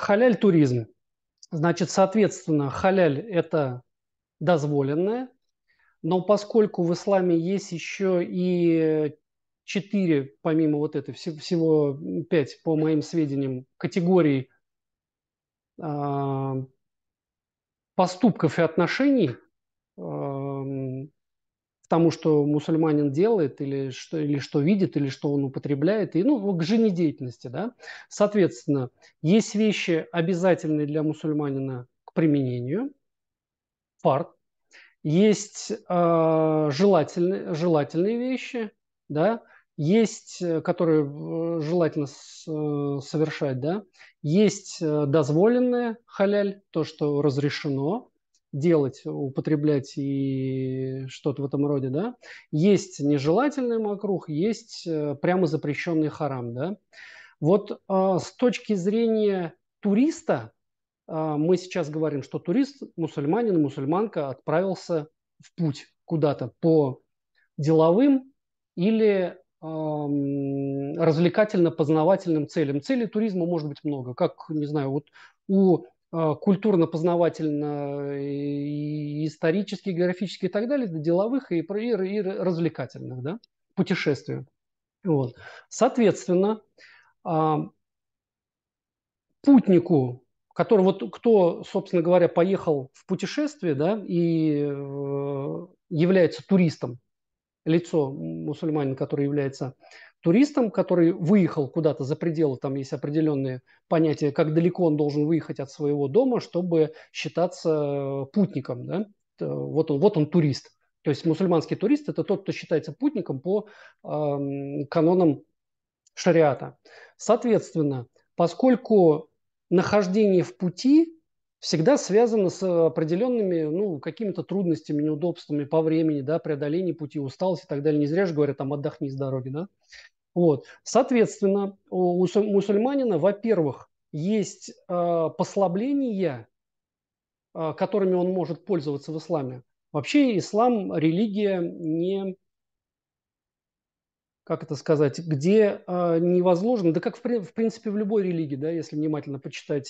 Халяль туризм. Значит, соответственно, халяль – это дозволенное, но поскольку в исламе есть еще и четыре, помимо вот этой, всего пять, по моим сведениям, категорий а, поступков и отношений, а, тому, что мусульманин делает, или что, или что видит, или что он употребляет, и ну, к жизнедеятельности. Да? Соответственно, есть вещи, обязательные для мусульманина к применению, фарт, есть э, а, желательные, желательные вещи, да, есть, э, которые э, желательно с, э, совершать, да, есть дозволенное халяль, то, что разрешено, делать, употреблять и что-то в этом роде, да. Есть нежелательный макрух, есть э, прямо запрещенный харам, да. Вот а, с точки зрения туриста, а, мы сейчас говорим, что турист, мусульманин, мусульманка отправился в путь куда-то по деловым или развлекательно-познавательным целям. Целей туризма может быть много, как, не знаю, вот у а, культурно-познавательно, и исторически, географически и так далее, до деловых и, и, и развлекательных, да, путешествия. Вот. Соответственно, а, путнику, который вот кто, собственно говоря, поехал в путешествие, да, и э, является туристом, лицо мусульманина, который является туристом, который выехал куда-то за пределы, там есть определенные понятия, как далеко он должен выехать от своего дома, чтобы считаться э, путником. Да? Э, вот, он, вот он турист. То есть мусульманский турист – это тот, кто считается путником по э, канонам шариата. Соответственно, поскольку нахождение в пути всегда связано с определенными ну, какими-то трудностями, неудобствами по времени, да, преодоление пути, усталость и так далее. Не зря же говорят, там, отдохни с дороги, да. Вот. Соответственно, у мусульманина, во-первых, есть а, послабления, а, которыми он может пользоваться в исламе. Вообще ислам – религия не, как это сказать, где а, не возложено, да как в, в принципе в любой религии, да, если внимательно почитать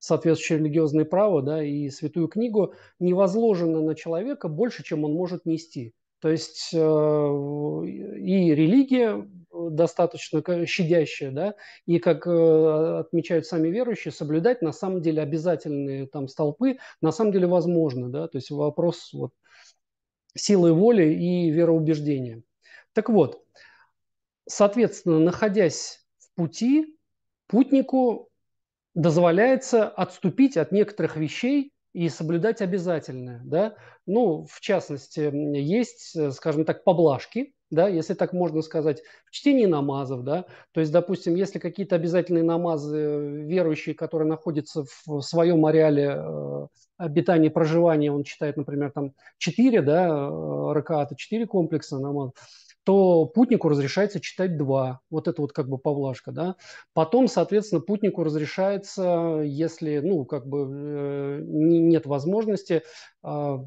соответствующее религиозное право да, и святую книгу, невозложено на человека больше, чем он может нести – то есть э, и религия э, достаточно щадящая, да, и, как э, отмечают сами верующие, соблюдать на самом деле обязательные там столпы на самом деле возможно, да, то есть вопрос вот силы воли и вероубеждения. Так вот, соответственно, находясь в пути, путнику дозволяется отступить от некоторых вещей, и соблюдать обязательное, Да? Ну, в частности, есть, э, скажем так, поблажки, да, если так можно сказать, в чтении намазов, да, то есть, допустим, если какие-то обязательные намазы э, верующие, которые находятся в своем ареале э, обитания, проживания, он читает, например, там 4, да, ракаата, 4 комплекса намазов, то путнику разрешается читать два. Вот это вот как бы поблажка, да. Потом, соответственно, путнику разрешается, если, ну, как бы э, нет возможности, э,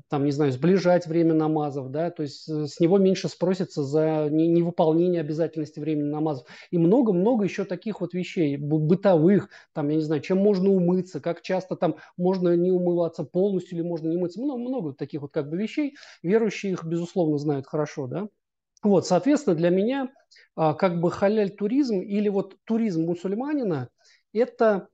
там, не знаю, сближать время намазов, да, то есть э, с него меньше спросится за невыполнение обязательности времени намазов. И много-много еще таких вот вещей бытовых, там, я не знаю, чем можно умыться, как часто там можно не умываться полностью или можно не мыться. Много, много таких вот как бы вещей. Верующие их, безусловно, знают хорошо, да. Вот, соответственно, для меня а, как бы халяль-туризм или вот туризм мусульманина – это,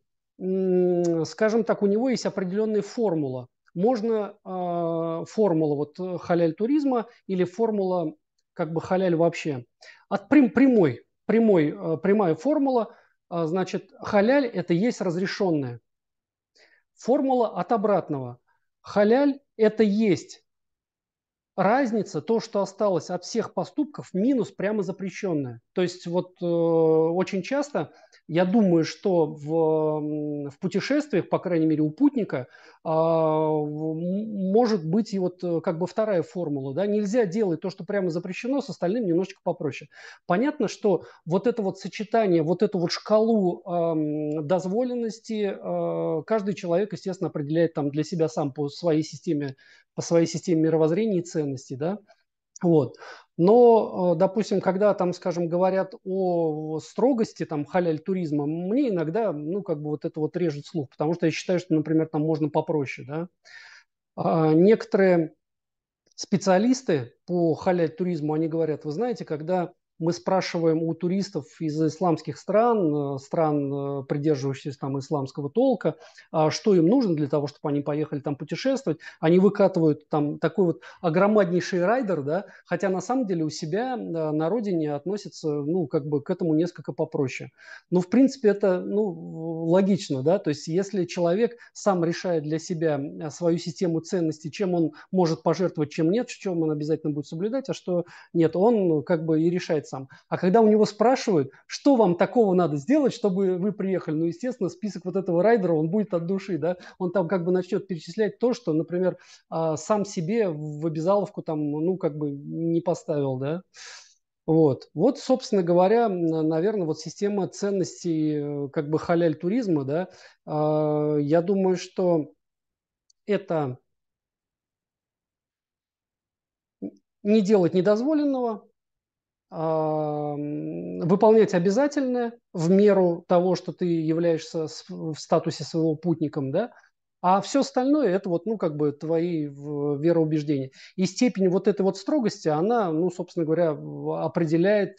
скажем так, у него есть определенная формула. Можно а, формула вот э, халяль-туризма или формула как бы халяль вообще. От прям, прямой, прямой, э, прямая формула, а, значит, халяль – это есть разрешенное. Формула от обратного. Халяль – это есть разница, то, что осталось от всех поступков, минус прямо запрещенное. То есть вот э, очень часто я думаю, что в, в путешествиях, по крайней мере, у путника а, может быть и вот э, как бы вторая формула. Да? Нельзя делать то, что прямо запрещено, с остальным немножечко попроще. Понятно, что вот это вот сочетание, вот эту вот шкалу дозволенности а, каждый человек, естественно, определяет там для себя сам по своей системе, по своей системе мировоззрения и ценностей. Да? Вот. Но, э, допустим, когда там, скажем, говорят о строгости там халяль туризма, мне иногда, ну, как бы вот это вот режет слух, потому что я считаю, что, например, там можно попроще, да. А некоторые специалисты по халяль туризму, они говорят, вы знаете, когда мы спрашиваем у туристов из исламских стран, э, стран, э, придерживающихся там исламского толка, а что им нужно для того, чтобы они поехали там путешествовать. Они выкатывают там такой вот огромнейший райдер, да, хотя на самом деле у себя на родине относятся, ну, как бы к этому несколько попроще. Но, в принципе, это, ну, логично, да, то есть если человек сам решает для себя э, свою систему ценностей, чем он может пожертвовать, чем нет, в чем он обязательно будет соблюдать, а что нет, он ну, как бы и решает сам. А когда у него спрашивают, что вам такого надо сделать, чтобы вы приехали, ну, естественно, список вот этого райдера, он будет от души, да, он там как бы начнет перечислять то, что, например, а, сам себе в обязаловку там, ну, как бы не поставил, да. Вот. вот, собственно говоря, наверное, вот система ценностей э, как бы халяль туризма, да, а, я думаю, что это не делать недозволенного, выполнять обязательное в меру того, что ты являешься в статусе своего путником, да, а все остальное это вот, ну, как бы твои вероубеждения. И степень вот этой вот строгости, она, ну, собственно говоря, определяет